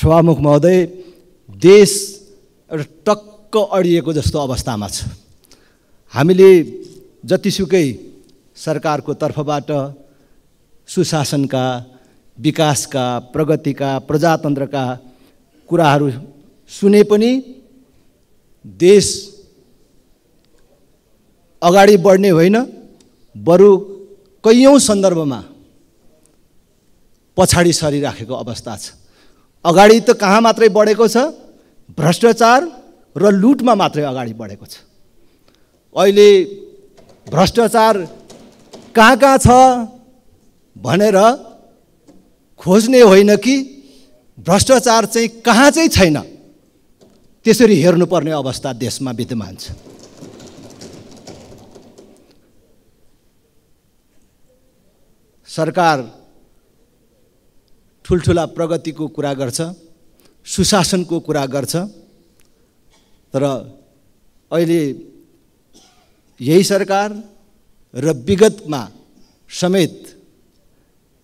सभामुख महोदय देश एउटा टक्क अडिएको जस्तो अवस्थामा छ हामीले जतिसुकै सरकारको तर्फबाट सुशासनका विकासका प्रगतिका प्रजातन्त्रका कुराहरू सुने पनि देश अगाडि बढ्ने होइन बरु कैयौँ सन्दर्भमा पछाडि सरिराखेको अवस्था छ अगाडि त कहाँ मात्रै बढेको छ भ्रष्टाचार र लुटमा मात्रै अगाडि बढेको छ अहिले भ्रष्टाचार कहाँ कहाँ छ भनेर खोज्ने होइन कि भ्रष्टाचार चाहिँ कहाँ चाहिँ छैन त्यसरी हेर्नुपर्ने अवस्था देशमा विद्यमान छ सरकार ठुल्ठुला प्रगतिको कुरा गर्छ सुशासनको कुरा गर्छ तर अहिले यही सरकार र विगतमा समेत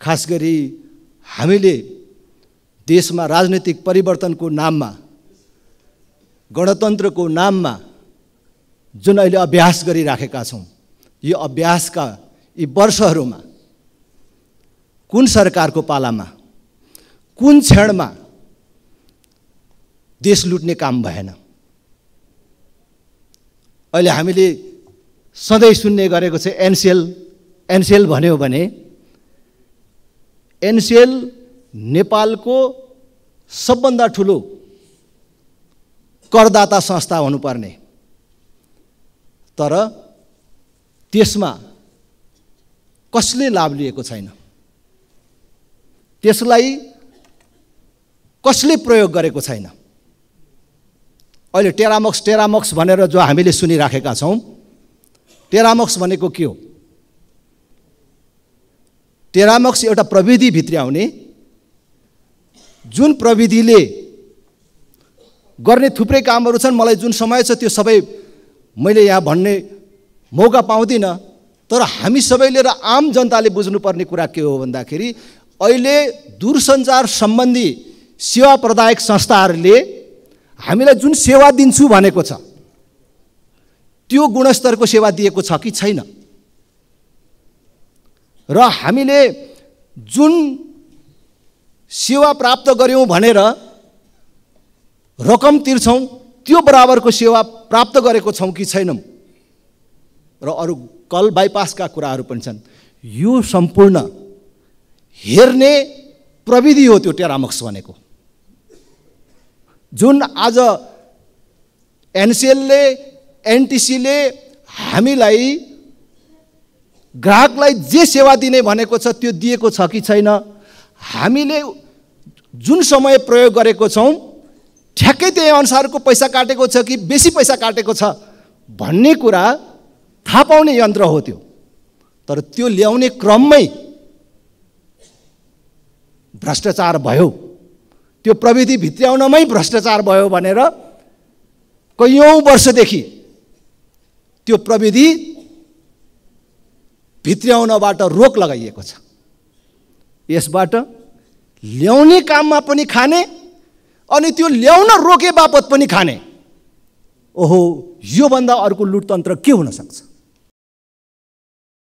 खास गरी हामीले देशमा राजनैतिक परिवर्तनको नाममा गणतन्त्रको नाममा जुन अहिले अभ्यास गरिराखेका छौँ यो अभ्यासका यी वर्षहरूमा कुन सरकारको पालामा कुन क्षणमा देश लुट्ने काम भएन अहिले हामीले सधैँ सुन्ने गरेको छ एनसिएल एनसिएल भन्यो भने एनसिएल नेपालको सबभन्दा ठुलो करदाता संस्था हुनुपर्ने तर त्यसमा कसले लाभ लिएको छैन त्यसलाई कसले प्रयोग गरेको छैन अहिले टेरामक्स टेरामक्स भनेर जो हामीले सुनिराखेका छौँ टेरामक्स भनेको के हो टेरामक्स एउटा प्रविधि आउने जुन प्रविधिले गर्ने थुप्रै कामहरू छन् मलाई जुन समय छ त्यो सबै मैले यहाँ भन्ने मौका पाउँदिनँ तर हामी सबैले र आम जनताले बुझ्नुपर्ने कुरा के हो भन्दाखेरि अहिले दूरसञ्चार सम्बन्धी सेवा प्रदायक संस्थाहरूले हामीलाई जुन सेवा दिन्छु भनेको छ त्यो गुणस्तरको सेवा दिएको छ कि छैन र हामीले जुन सेवा प्राप्त गऱ्यौँ भनेर रकम तिर्छौँ त्यो बराबरको सेवा प्राप्त गरेको छौँ कि छैनौँ र अरू कल बाइपासका कुराहरू पनि छन् यो सम्पूर्ण हेर्ने प्रविधि हो त्यो टेरामक्स भनेको जुन आज एनसिएलले एनटिसीले हामीलाई ग्राहकलाई जे सेवा दिने भनेको छ त्यो दिएको छ कि छैन हामीले जुन समय प्रयोग गरेको छौँ ठ्याक्कै त्यही अनुसारको पैसा काटेको छ कि बेसी पैसा काटेको छ भन्ने कुरा थाहा पाउने यन्त्र हो त्यो तर त्यो ल्याउने क्रममै भ्रष्टाचार भयो त्यो प्रविधि भित्राउनमै भ्रष्टाचार भयो भनेर कैयौँ वर्षदेखि त्यो प्रविधि भित्राउनबाट रोक लगाइएको छ यसबाट ल्याउने काममा पनि खाने अनि त्यो ल्याउन रोके बापत पनि खाने ओहो योभन्दा अर्को लुटतन्त्र के हुनसक्छ